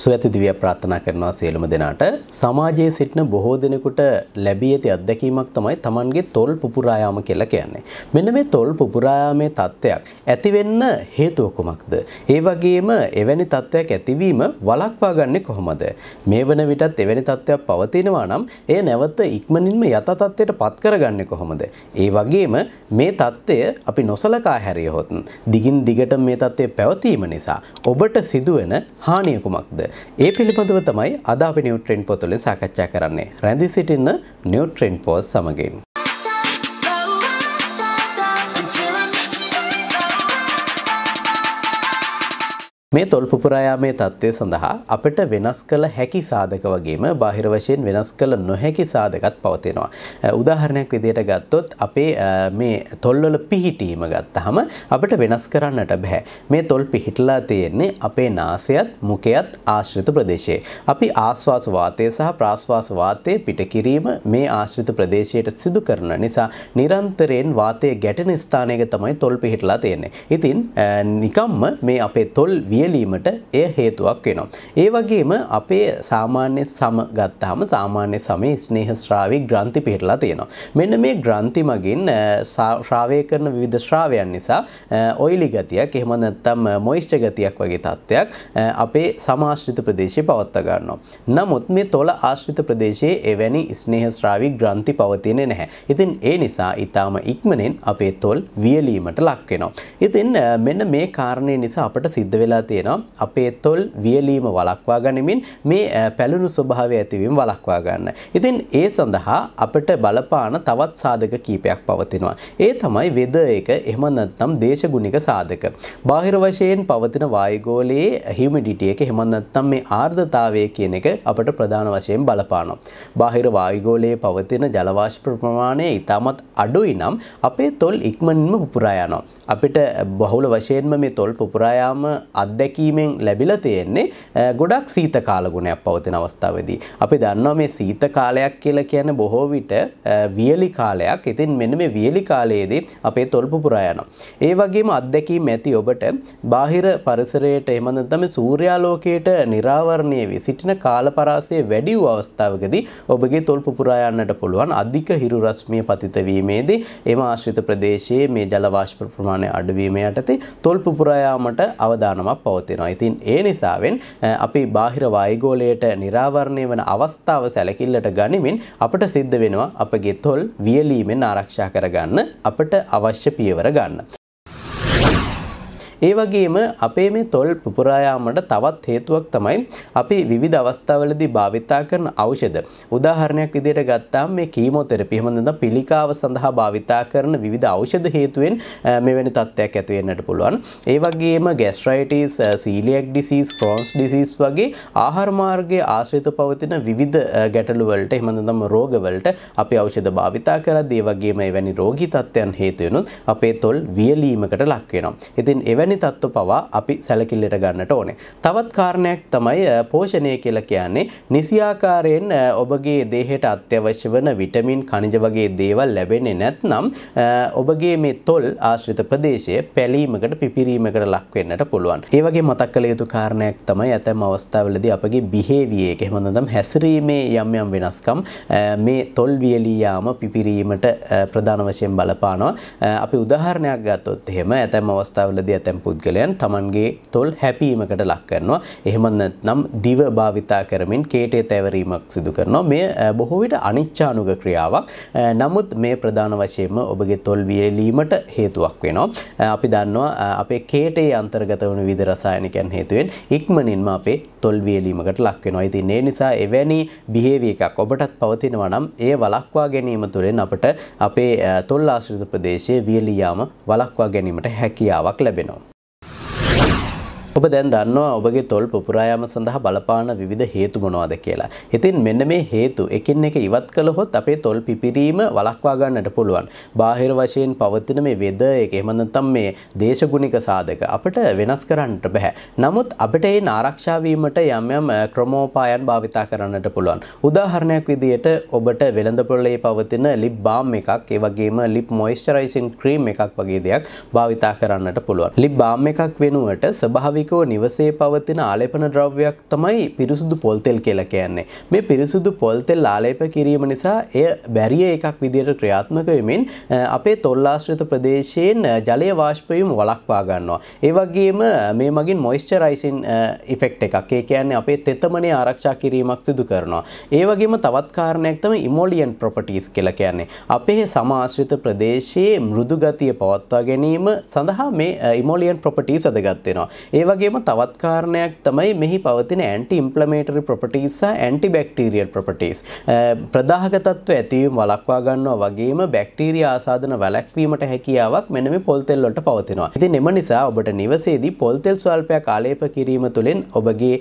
සුවැති දිවිය ප්‍රාර්ථනා කරනවා සියලුම දෙනාට. සමාජයේ සිටින බොහෝ දෙනෙකුට ලැබී ඇති අත්දැකීමක් තමයි Tamanගේ තොල් පුපුරායාම කියලා කියන්නේ. මෙන්න මේ තොල් පුපුරායාමේ தත්ත්වයක් ඇති වෙන්න හේතුව කුමක්ද? ඒ වගේම එවැනි தත්ත්වයක් ඇතිවීම වළක්වා ගන්නේ කොහොමද? මේ වන විටත් එවැනි தත්ත්වයක් පවතිනවා නම් එය නැවත ඉක්මනින්ම යථා තත්ත්වයට පත් කරගන්නේ කොහොමද? ඒ වගේම මේ தත්ත්වය අපි නොසලකා හැරියොත් දිගින් දිගට මේ தත්ත්වය පැවතීම නිසා ඔබට සිදුවෙන හානිය කුමක්ද? ඒ පිළිබඳව තමයි අද අපි නිවුට්‍රෙන්ට් පොතලින් සාකච්ඡා කරන්නේ. රැඳී සිටින්න නිවුට්‍රෙන්ට් පොත් සමගින්. මේ තොල් පුපුරායාමේ தත්ත්වය සඳහා අපිට වෙනස් කළ හැකි සාධක වගේම බාහිර වශයෙන් වෙනස් කළ නොහැකි සාධකත් පවතිනවා. උදාහරණයක් විදිහට ගත්තොත් අපේ මේ තොල්වල පිහිටීම ගත්තහම අපිට වෙනස් කරන්නට බෑ. මේ තොල් පිහිටලා තියෙන්නේ අපේ නාසයත් මුඛයත් ආශ්‍රිත ප්‍රදේශයේ. අපි ආස්වාස වාතය සහ ප්‍රාස්වාස වාතය පිට කිරීම මේ ආශ්‍රිත ප්‍රදේශයට සිදු කරන නිසා නිරන්තරයෙන් වාතය ගැටෙන ස්ථානයක තමයි තොල් පිහිටලා තියෙන්නේ. ඉතින් නිකම්ම මේ අපේ තොල් වී ලියලීමට එය හේතුවක් වෙනවා. ඒ වගේම අපේ සාමාන්‍ය සම ගත්තාම සාමාන්‍ය සමේ ස්නේහ ශ්‍රාවී ග්‍රන්ථි පිටලා තියෙනවා. මෙන්න මේ ග්‍රන්ථි මගින් ශ්‍රාවය කරන විවිධ ශ්‍රාවයන් නිසා ඔයිලි ගතියක් එහෙම නැත්නම් මොයිස්චර් ගතියක් වගේ තත්ත්වයක් අපේ සමාශ්‍රිත ප්‍රදේශයේ පවත්වා ගන්නවා. නමුත් මේ තොල ආශ්‍රිත ප්‍රදේශයේ එවැනි ස්නේහ ශ්‍රාවී ග්‍රන්ථි පවතින්නේ නැහැ. ඉතින් ඒ නිසා ඊටාම ඉක්මනෙන් අපේ තොල් වියලීමට ලක් වෙනවා. ඉතින් මෙන්න මේ කාරණේ නිසා අපට සිද්ධ වෙලා තියෙනවා අපේ තොල් වියලීම වළක්වා ගනිමින් මේ පැලුණු ස්වභාවය ඇතිවීම වළක්වා ගන්න. ඉතින් ඒ සඳහා අපට බලපාන තවත් සාධක කීපයක් පවතිනවා. ඒ තමයි වෙද එක එහෙම නැත්නම් දේශගුණික සාධක. බාහිර වශයෙන් පවතින වායුගෝලයේ හියුමිඩිටි එක එහෙම නැත්නම් මේ ආර්ද්‍රතාවය කියන එක අපට ප්‍රධාන වශයෙන් බලපානවා. බාහිර වායුගෝලයේ පවතින ජල වාෂ්ප ප්‍රමාණය ඉතාමත් අඩුයි නම් අපේ තොල් ඉක්මනින්ම පුපුරා යනවා. අපිට බහුල වශයෙන්ම මේ තොල් පුපුරායාම අත්දැකීමෙන් ලැබිලා තියෙන්නේ ගොඩක් සීත කාලගුණයක් පවතින අවස්ථාවේදී. අපි දන්නවා මේ සීත කාලයක් කියලා කියන්නේ බොහෝ විට වියලි කාලයක්. ඉතින් මෙන්න මේ වියලි කාලයේදී අපේ තොල් පුපුරා යනවා. ඒ වගේම අත්දැකීම් ඇති ඔබට බාහිර පරිසරයට එහෙම නැත්නම් සූර්යාලෝකයට නිරාවරණයේ විසිටින කාලපරාසය වැඩි වූ අවස්ථාවකදී ඔබගේ තොල් පුපුරා යන්නට පුළුවන්. අධික හිරු රශ්මිය පතිත වීමේදී එම ආශ්‍රිත ප්‍රදේශයේ මේ ජල වාෂ්ප ප්‍රමාණය ප්‍රමාණය අඩුවීම යටතේ තොල්පු පුරායාමට අවධානමක් පවතිනවා. ඉතින් ඒ නිසාවෙන් අපි බාහිර වායුගෝලයට නිරාවරණය වන අවස්ථාව සැලකිල්ලට ගනිමින් අපට සිද්ධ වෙනවා අපගේ තොල් වියලීමෙන් ආරක්ෂා කරගන්න අපට අවශ්‍ය පියවර ගන්න. ඒ වගේම අපේ මේ තොල් පුපුරායාමට තවත් හේතුවක් තමයි අපි විවිධ අවස්ථාවලදී භාවිතා කරන ඖෂධ. උදාහරණයක් විදිහට ගත්තාම මේ කීමෝതെරපි එහෙම නැත්නම් පිළිකාව සඳහා භාවිතා කරන විවිධ ඖෂධ හේතුවෙන් මෙවැනි තත්ත්වයක් ඇති වෙන්නට පුළුවන්. ඒ වගේම gastritis, celiac disease, Crohn's disease වගේ ආහාර මාර්ගයේ ආශ්‍රිතව පවතින විවිධ ගැටලු වලට එහෙම නැත්නම් රෝග වලට අපි ඖෂධ භාවිතා කරද්දී ඒ වගේම එවැනි රෝගී තත්ත්වයන් හේතු වෙනුත් අපේ තොල් වියලීමකට ලක් වෙනවා. ඉතින් එවැනි එවැනි තත්ත්ව පවා අපි සැලකිල්ලට ගන්නට ඕනේ. තවත් කාරණයක් තමයි පෝෂණය කියලා කියන්නේ නිසියාකාරයෙන් ඔබගේ දේහයට අත්‍යවශ්‍ය වන විටමින් කනිජ වගේ දේවල් ලැබෙන්නේ නැත්නම් ඔබගේ මේ තොල් ආශ්‍රිත ප්‍රදේශය පැලීමකට පිපිරීමකට ලක් වෙන්නට පුළුවන්. ඒ වගේ මතක් කළ යුතු කාරණයක් තමයි ඇතැම් අවස්ථාවලදී අපගේ බිහේවිය එක එහෙම නැත්නම් හැසිරීමේ යම් යම් වෙනස්කම් මේ තොල් වියලී යාම පිපිරීමට ප්‍රධාන වශයෙන් බලපානවා. අපි උදාහරණයක් ගත්තොත් එහෙම ඇතැම් අවස්ථාවලදී ඇතැම් පුද්ගලයන් තමන්ගේ තොල් හැපීමකට ලක් කරනවා එහෙමන්න නම් දිව භාවිතා කරමින් කේටේ තැවරීමක් සිදු කරනවා මේ බොහෝ විට අනිච්චානුග ක්‍රියාවක් නමුත් මේ ප්‍රධාන වශයෙන්ම ඔබගේ තොල් වියලීමට හේතුවක් වෙනවා අපි දන්නවා අපේ කේටේ අන්තර්ගත වන විද රසායනිකයන් හේතුවෙන් ඉක්මනින්ම අපේ තොල් වියලීමකට ලක් වෙනවා ඉතින් ඒ නිසා එවැනි බිහේවිය එකක් ඔබටත් පවතිනවා නම් ඒ වලක්වා ගැනීම තුළින් අපට අපේ තොල් ආශ්‍රිත ප්‍රදේශයේ වියලියාම වලක්වා ගැනීමට හැකියාවක් ලැබෙනවා ඔබ දැන් දන්නවා ඔබගේ තොල් පුපුරායාම සඳහා බලපාන විවිධ හේතු මොනවාද කියලා. ඉතින් මෙන්න මේ හේතු එකින් එක ඉවත් කළොත් අපේ තොල් පිපිරීම වළක්වා ගන්නට පුළුවන්. බාහිර වශයෙන් පවතින මේ වෙද එක එහෙම නැත්නම් මේ දේශගුණික සාධක අපිට වෙනස් කරන්නට බෑ. නමුත් අපිට ඒ ආරක්ෂා වීමට යම් යම් ක්‍රමෝපායන් භාවිතා කරන්නට පුළුවන්. උදාහරණයක් විදිහට ඔබට වෙළඳ පොළේ පවතින ලිප් බාම් එකක්, ඒ වගේම ලිප් මොයිස්චරයිසින් ක්‍රීම් එකක් වගේ දෙයක් භාවිතා කරන්නට පුළුවන්. ලිප් බාම් එකක් වෙනුවට ස්වභාවික ස්වභාවිකව නිවසේ පවතින ආලේපන ද්‍රව්‍යයක් තමයි පිරිසුදු පොල්තෙල් කියලා කියන්නේ. මේ පිරිසුදු පොල්තෙල් ආලේප කිරීම නිසා එය බැරිය එකක් විදිහට ක්‍රියාත්මක වෙමින් අපේ තොල්ආශ්‍රිත ප්‍රදේශයෙන් ජලය වාෂ්ප වීම වළක්වා ගන්නවා. ඒ වගේම මේ මගින් මොයිස්චරයිසින් ඉෆෙක්ට් එකක්. ඒ කියන්නේ අපේ තෙතමනේ ආරක්ෂා කිරීමක් සිදු කරනවා. ඒ වගේම තවත් කාරණයක් තමයි ඉමෝලියන් ප්‍රොපර්ටිස් කියලා කියන්නේ. අපේ සමාශ්‍රිත ප්‍රදේශයේ මෘදු ගතිය පවත්වා ගැනීම සඳහා මේ ඉමෝලියන් ප්‍රොපර්ටිස් වැදගත් වෙනවා. ඒ ඒවගේම තවත් කාරණයක් තමයි මෙහි පවතින ඇන්ටි ඉම්ප්ලමේටරි ප්‍රොපටීස් සහ ඇන්ටි බැක්ටීරියල් ප්‍රොපටීස් ප්‍රදාහක තත්ත්ව ඇතිවීම වළක්වා ගන්නවා වගේම බැක්ටීරියා ආසාදන වැළැක්වීමට හැකියාවක් මෙන්න මේ පොල් තෙල් වලට පවතිනවා. ඉතින් එම නිසා ඔබට නිවසේදී පොල් තෙල් ස්වල්පයක් ආලේප කිරීම තුළින් ඔබගේ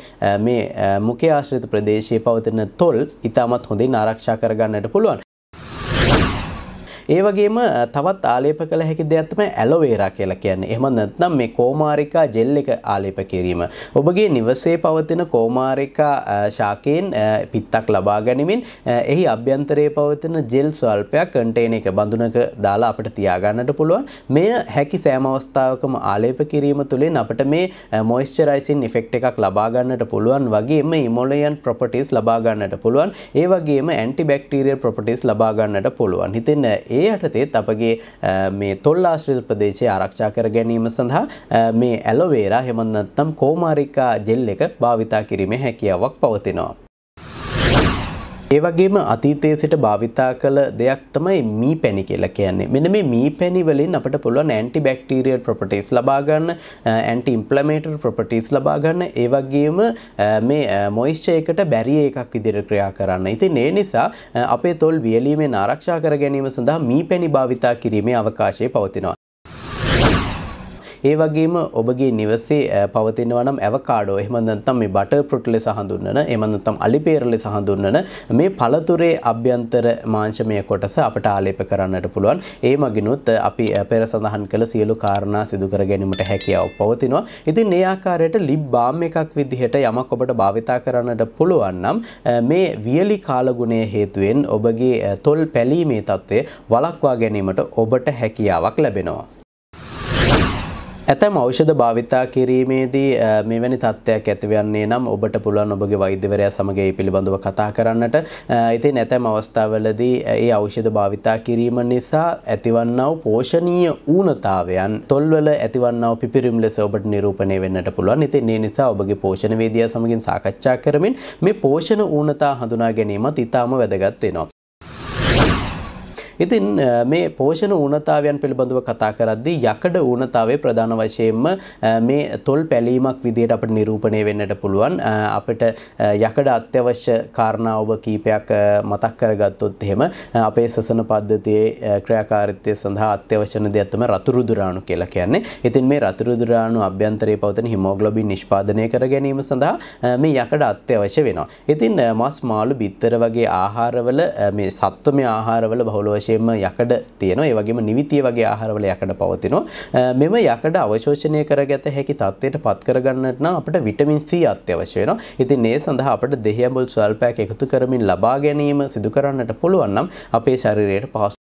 මේ මුඛය ආශ්‍රිත ප්‍රදේශයේ පවතින තොල් ඉතාමත් හොඳින් ආරක්ෂා කරගන්නට පුළුවන්. ඒ වගේම තවත් ආලේප කළ හැකි දෙයක් තමයි ඇලෝවේරා කියලා කියන්නේ. එහෙම නැත්නම් මේ කෝමාරිකා ජෙල් එක ආලේප කිරීම. ඔබගේ නිවසේ පවතින කෝමාරිකා ශාකයෙන් පිත්තක් ලබා ගැනීමෙන් එහි අභ්‍යන්තරයේ පවතින ජෙල් ස්වල්පයක් කන්ටේනර් එක බඳුනක දාලා අපිට තියා ගන්නට පුළුවන්. මෙය හැකි සෑම අවස්ථාවකම ආලේප කිරීම තුළින් අපිට මේ මොයිස්චරයිසින් ඉෆෙක්ට් එකක් ලබා ගන්නට පුළුවන් වගේම ඉමොලයන් ප්‍රොපර්ටිස් ලබා ගන්නට පුළුවන් ඒ වගේම ඇන්ටිබැක්ටීරියල් ප්‍රොපර්ටිස් ලබා ගන්නට පුළුවන්. ඉතින් ඒ ඒ යටතේත් අපගේ මේ තොල් ආශ්‍රිත ප්‍රදේශය ආරක්ෂා කර ගැනීම සඳහා මේ ඇලොවේරා හෙමන්නත්තම් කෝමාරිකා ජෙල් එක භාවිතා කිරීමේ හැකියාවක් පවතිනවා. ඒවගේම අතීතයේ සිට භාවිතා කළ දෙයක් තමයි මී පැණි කියලා කියන්නේ මෙන මේ මී පැණිවලින් අපට පුළුවන් ඇන්ටි බැක්ටීරියල් ප්‍රොපටස් ලබාගන්න ඇන්ටි ඉම්පලමේටර් ප්‍රොපටස් ලබාගන්න ඒවගේම මේ මොයිස්්චයකට බැරිය එකක් විදිර ක්‍රියා කරන්න ඉතින් ඒ නිසා අපේ තොල් වියලීමේ ආරක්ෂා කර ගැනීම සඳහා මී පැණි භාවිතා කිරීමේ අවකාශය පවතිනවා ඒ වගේම ඔබගේ නිවසේ පවතිනවා නම් ඇවකාඩෝ එහෙම නැත්නම් මේ බටර් ෆෘට් ලෙස හඳුන්වන එහෙම නැත්නම් අලිපේර ලෙස හඳුන්වන මේ පළතුරේ අභ්‍යන්තර මාංශමය කොටස අපට ආලේප කරන්නට පුළුවන් ඒ මගිනුත් අපි පෙර සඳහන් කළ සියලු කාරණා සිදු කර ගැනීමට හැකියාව පවතිනවා ඉතින් ඒ ආකාරයට ලිප් බාම් එකක් විදිහට යමක් ඔබට භාවිතා කරන්නට පුළුවන් නම් මේ වියලි කාලගුණය හේතුවෙන් ඔබගේ තොල් පැලීමේ තත්ත්වය වලක්වා ගැනීමට ඔබට හැකියාවක් ලැබෙනවා. ඇතැම් ඖෂධ භාවිතා කිරීමේදී මෙවැනි තත්ත්වයක් ඇතිවන්නේ නම් ඔබට පුළුවන් ඔබගේ වෛද්‍යවරයා සමග ඒ පිළිබඳව කතා කරන්නට. ඉතින් ඇතැම් අවස්ථාවලදී ඒ ඖෂධ භාවිතා කිරීම නිසා ඇතිවන්නා පෝෂණීය ඌනතාවයන් තොල්වල ඇතිවන්නා පිපිරීම් ලෙස ඔබට නිරූපණය වෙන්නට පුළුවන්. ඉතින් ඒ නිසා ඔබගේ පෝෂණ වේදිකයා සමගින් සාකච්ඡා කරමින් මේ පෝෂණ ඌනතා හඳුනා ගැනීමත් ඉතාම වැදගත් වෙනවා. ඉතින් මේ පෝෂණ ඌනතාවයන් පිළිබඳව කතා කරද්දී යකඩ ඌනතාවේ ප්‍රධාන වශයෙන්ම මේ තොල් පැලීමක් විදිහට අපිට නිරූපණය වෙන්නට පුළුවන්. අපිට යකඩ අත්‍යවශ්‍ය කාරණා ඔබ කීපයක් මතක් කරගත්තොත් එහෙම අපේ සසන පද්ධතියේ ක්‍රියාකාරීත්වය සඳහා අත්‍යවශ්‍ය වෙන දෙයක් තමයි රතුරු දුරාණු කියලා කියන්නේ. ඉතින් මේ රතුරු දුරාණු අභ්‍යන්තරයේ පවතින හිමෝග්ලොබින් නිෂ්පාදනය කර ගැනීම සඳහා මේ යකඩ අත්‍යවශ්‍ය වෙනවා. ඉතින් මස් මාළු බිත්තර වගේ ආහාරවල මේ සත්වමය ආහාරවල බහුල වශයෙන් විශේෂයෙන්ම යකඩ තියෙනවා. ඒ වගේම නිවිතිය වගේ ආහාරවල යකඩ පවතිනවා. මෙම යකඩ අවශෝෂණය කරගත හැකි තත්ත්වයට පත් කරගන්නට නම් අපිට විටමින් C අත්‍යවශ්‍ය වෙනවා. ඉතින් ඒ සඳහා අපිට දෙහිඹුල් ස්වල්පයක් එකතු කරමින් ලබා ගැනීම සිදු කරන්නට පුළුවන් නම් අපේ ශරීරයට පහසු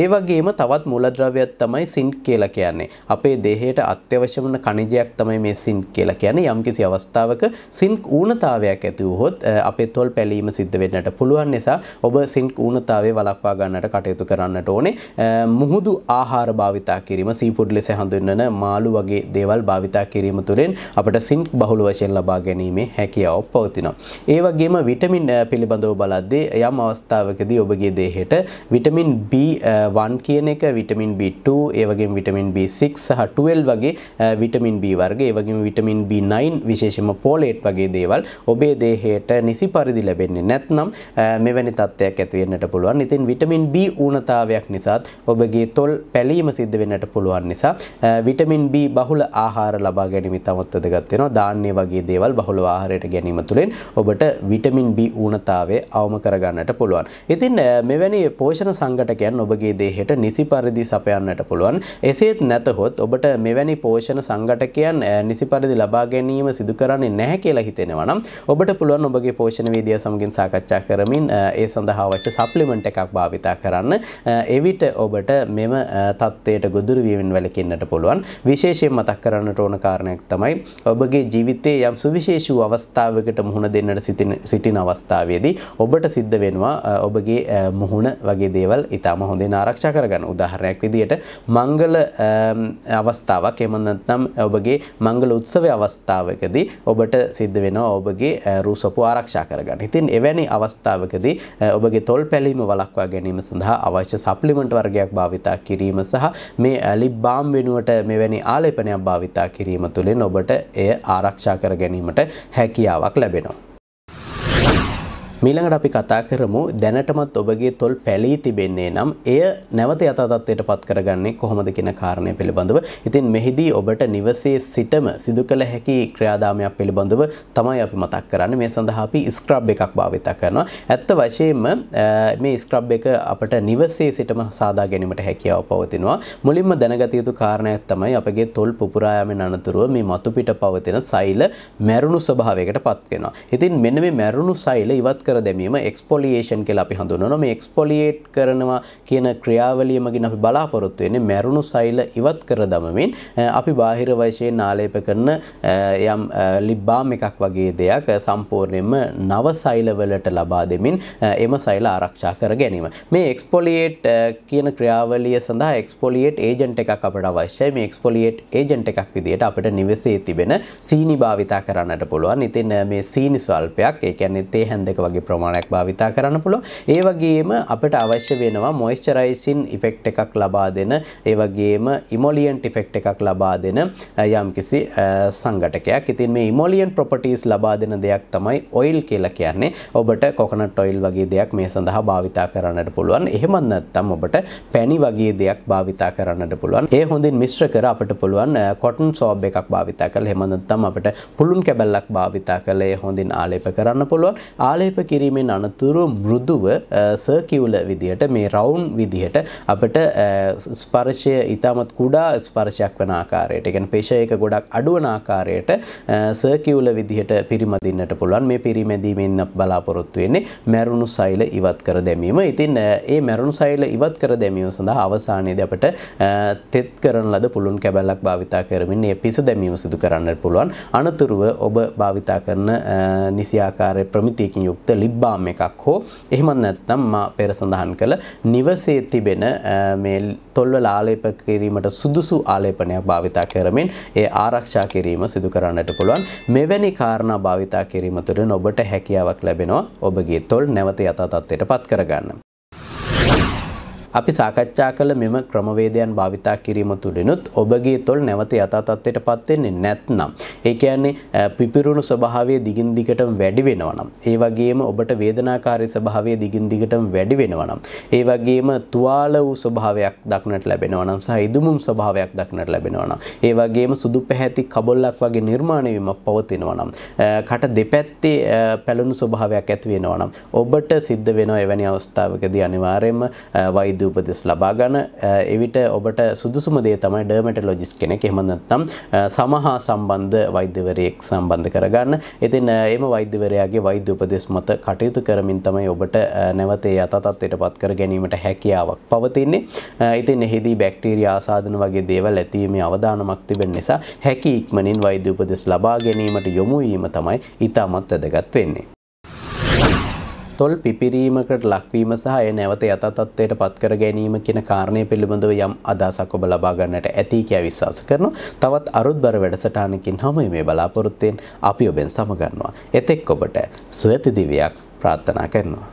ඒ වගේම තවත් මූලද්‍රව්‍යයක් තමයි සින්ක් කියලා කියන්නේ. අපේ දේහයට අත්‍යවශ්‍ය වන කණිජයක් තමයි මේ සින්ක් කියලා කියන්නේ. යම්කිසි අවස්ථාවක සින්ක් ඌනතාවයක් ඇති වුවහොත් අපේ තොල් පැලීම සිද්ධ වෙන්නට පුළුවන් නිසා ඔබ සින්ක් ඌනතාවේ වළක්වා ගන්නට කටයුතු කරන්නට ඕනේ. මුහුදු ආහාර භාවිතා කිරීම සීෆුඩ් ලෙස හඳුන්වන මාළු වගේ දේවල් භාවිතා කිරීම තුළින් අපට සින්ක් බහුල වශයෙන් ලබා ගැනීමේ හැකියාව පවතිනවා. ඒ වගේම විටමින් පිළිබඳව බලද්දී යම් අවස්ථාවකදී ඔබගේ දේහයට විටමින් B වන් කියන එක විටමින් B2 ඒවගේ විටමින් B6 සහ 12 වගේ විටමින් B වර්ග ඒවගේ විටමින් B9 විශේෂම පෝලේට් වගේ දේවල් ඔබේ දේහයට නිසි පරිදි ලැබෙන්නේ නැත්නම් මෙවැනි තත්ත්වයක් ඇති වෙන්නට පුළුවන්. ඉතින් විටමින් B ඌනතාවයක් නිසාත් ඔබගේ තොල් පැලීම සිද්ධ වෙන්නට පුළුවන් නිසා විටමින් B බහුල ආහාර ලබා ගැනීම ඉතාමත් වැදගත් වෙනවා. ධාන්‍ය වගේ දේවල් බහුල ආහාරයට ගැනීම තුළින් ඔබට විටමින් B ඌනතාවය අවම කරගන්නට පුළුවන්. ඉතින් මෙවැනි පෝෂණ සංඝටකයන් ඔබගේ ඒ දේහෙට නිසි පරිදි සපයන්නට පුළුවන්. එසේත් නැතහොත් ඔබට මෙවැනි පෝෂණ සංගටකයන් නිසි පරිදි ලබා ගැනීම සිදු කරන්නේ නැහැ කියලා හිතෙනවා නම් ඔබට පුළුවන් ඔබගේ පෝෂණ වේදියා සමගින් සාකච්ඡා කරමින් ඒ සඳහා අවශ්‍ය සප්ලිමන්ට් එකක් භාවිතා කරන්න. එවිට ඔබට මෙම තත්ත්වයට ගොදුරු වීමෙන් වැළකෙන්නට පුළුවන්. විශේෂයෙන් මතක් කරන්නට ඕන කාරණයක් තමයි ඔබගේ ජීවිතයේ යම් සුවිශේෂී අවස්ථාවකට මුහුණ දෙන්නට සිටින අවස්ථාවේදී ඔබට සිද්ධ වෙනවා ඔබගේ මුහුණ වගේ දේවල් ඉතාම හොඳින් ආරක්ෂා කරගන්න උදාහරණයක් විදිහට මංගල අවස්ථාවක් එහෙම නැත්නම් ඔබගේ මංගල උත්සවයේ අවස්ථාවකදී ඔබට සිද්ධ වෙනවා ඔබගේ රූසපු ආරක්ෂා කරගන්න. ඉතින් එවැනි අවස්ථාවකදී ඔබගේ තොල් පැලීම වළක්වා ගැනීම සඳහා අවශ්‍ය සප්ලිමන්ට් වර්ගයක් භාවිතා කිරීම සහ මේ ලිප් බාම් වෙනුවට මෙවැනි ආලේපනයක් භාවිතා කිරීම තුළින් ඔබට එය ආරක්ෂා කර ගැනීමට හැකියාවක් ලැබෙනවා. මීළඟට අපි කතා කරමු දැනටමත් ඔබගේ තොල් පැලී තිබෙන්නේ නම් එය නැවත යථාතත්වයට පත් කරගන්නේ කොහොමද කියන කාරණය පිළිබඳව. ඉතින් මෙහිදී ඔබට නිවසේ සිටම සිදු කළ හැකි ක්‍රියාදාමයක් පිළිබඳව තමයි අපි මතක් කරන්නේ. මේ සඳහා අපි ස්ක්‍රබ් එකක් භාවිත කරනවා. ඇත්ත වශයෙන්ම මේ ස්ක්‍රබ් එක අපට නිවසේ සිටම සාදා ගැනීමට හැකියාව පවතිනවා. මුලින්ම දැනගත යුතු කාරණයක් තමයි අපගේ තොල් පුපුරා යෑමෙන් අනතුරුව මේ මතුපිට පවතින සෛල මැරුණු ස්වභාවයකට පත් වෙනවා. ඉතින් මෙන්න මේ මැරුණු සෛල ඉවත් කර කර දැමීම එක්ස්පොලියේෂන් කියලා අපි හඳුන්වනවා මේ එක්ස්පොලියේට් කරනවා කියන ක්‍රියාවලියම ගැන අපි බලාපොරොත්තු වෙන්නේ මැරුණු සෛල ඉවත් කර දමමින් අපි බාහිර වශයෙන් ආලේප කරන යම් ලිප් බාම් එකක් වගේ දෙයක් සම්පූර්ණයෙන්ම නව සෛලවලට ලබා දෙමින් එම සෛල ආරක්ෂා කර ගැනීම මේ එක්ස්පොලියේට් කියන ක්‍රියාවලිය සඳහා එක්ස්පොලියේට් ඒජන්ට් එකක් අපට අවශ්‍යයි මේ එක්ස්පොලියේට් ඒජන්ට් එකක් විදිහට අපිට නිවසේ තිබෙන සීනි භාවිතා කරන්නට පුළුවන්. ඉතින් මේ සීනි ස්වල්පයක් ඒ කියන්නේ තේ හැන්දක වගේ යම්කිසි ප්‍රමාණයක් භාවිතා කරන්න පුළුවන් ඒ වගේම අපිට අවශ්‍ය වෙනවා මොයිස්චරයිසින් ඉෆෙක්ට් එකක් ලබා දෙන ඒ වගේම ඉමෝලියන්ට් ඉෆෙක්ට් එකක් ලබා දෙන යම්කිසි සංගටකයක් ඉතින් මේ ඉමෝලියන් ප්‍රොපර්ටිස් ලබා දෙන දෙයක් තමයි ඔයිල් කියලා කියන්නේ ඔබට කොකනට් ඔයිල් වගේ දෙයක් මේ සඳහා භාවිතා කරන්නට පුළුවන් එහෙමත් නැත්නම් ඔබට පැණි වගේ දෙයක් භාවිතා කරන්නට පුළුවන් ඒ හොඳින් මිශ්‍ර කර අපිට පුළුවන් කොටන් සෝබ් එකක් භාවිතා කරලා එහෙම නැත්නම් අපිට පුළුන් කැබැල්ලක් භාවිතා කරලා ඒ හොඳින් ආලේප කරන්න පුළුවන් ආලේප කිරීමෙන් අනතුරු මෘදුව සර්කිවුල විදිහට මේ රවුන් විදිහට අපට ස්පර්ශය ඉතාමත් කුඩා ස්පර්ශයක් වන ආකාරයට ගැන පේෂයක ගොඩක් අඩුවන ආකාරයට සර්කිවුල විදිහට පිරිමදින්නට පුළුවන් මේ පිරිමැදීමෙන් බලාපොරොත්තු වෙන්නේ මැරුණු සෛල ඉවත් කර දැමීම ඉතින් ඒ මැරුණු සෛල ඉවත් කර දැමීම සඳහා අවසානයේදී අපට තෙත් කරන ලද පුළුන් කැබැල්ලක් භාවිතා කරමින් ඒ පිස දැමීම සිදු කරන්නට පුළුවන් අනතුරුව ඔබ භාවිතා කරන නිසියාකාරය ප්‍රමිතියකින් යුක්ත යුක්ත ලිප් බාම් එකක් හෝ එහෙමත් නැත්නම් මා පෙර සඳහන් කළ නිවසේ තිබෙන මේ තොල්වල ආලේප කිරීමට සුදුසු ආලේපනයක් භාවිතා කරමින් ඒ ආරක්ෂා කිරීම සිදු කරන්නට පුළුවන් මෙවැනි කාරණා භාවිතා කිරීම තුළින් ඔබට හැකියාවක් ලැබෙනවා ඔබගේ තොල් නැවත යථා තත්ත්වයට පත් කරගන්න අපි සාකච්ඡා කළ මෙම ක්‍රමවේදයන් භාවිතා කිරීම තුළිනුත් ඔබගේ තොල් නැවත යථාතත්වයට පත්වෙන්නේ නැත්නම්. ඒ කියන්නේ පිපිරුණු ස්වභාවය දිගින් දිගටම වැඩි වෙනවනම්. ඒ වගේම ඔබට වේදනාකාරී ස්වභාවය දිගින් දිගටම වැඩි වෙනවනම්. ඒ වගේම තුවාල වූ ස්වභාවයක් දක්නට ලැබෙනවනම් සහ ඉදුමුම් ස්වභාවයක් දක්නට ලැබෙනවනම්. ඒ වගේම සුදු පැහැති කබොල්ලක් වගේ නිර්මාණය වීමක් පවතිනවනම්. කට දෙපැත්තේ පැලුණු ස්වභාවයක් ඇති වෙනවනම් ඔබට සිද්ධ වෙනවා එවැනි අවස්ථාවකදී අනිවාර්යයෙන්ම වෛද්‍ය වෛද්‍ය උපදෙස් ලබා ගන්න එවිට ඔබට සුදුසුම දේ තමයි ඩර්මැටොලොජිස්ට් කෙනෙක් එහෙම නැත්නම් සමහා සම්බන්ධ වෛද්‍යවරයෙක් සම්බන්ධ කරගන්න. ඉතින් එම වෛද්‍යවරයාගේ වෛද්‍ය උපදෙස් මත කටයුතු කරමින් තමයි ඔබට නැවත ඒ යථාතත්වයට පත් කර ගැනීමට හැකියාවක් පවතින්නේ. ඉතින් එහිදී බැක්ටීරියා ආසාදන වගේ දේවල් ඇතිවීමේ අවදානමක් තිබෙන නිසා හැකි ඉක්මනින් වෛද්‍ය උපදෙස් ලබා ගැනීමට යොමු වීම තමයි ඉතාමත් වැදගත් වෙන්නේ. තොල් පිපිරීමකට ලක්වීම සහ එය නැවත යථාතත්වයට පත්කර ගැනීම කියන කාරණය පිළිබඳව යම් අදහසක් ඔබ ලබා ගන්නට ඇති කියලා විශ්වාස කරනවා. තවත් අරුත්බර වැඩසටහනකින් හමු මේ බලාපොරොත්තුෙන් අපි ඔබෙන් සමගන්නවා. එතෙක් ඔබට සුවති දිවියක් ප්‍රාර්ථනා කරනවා.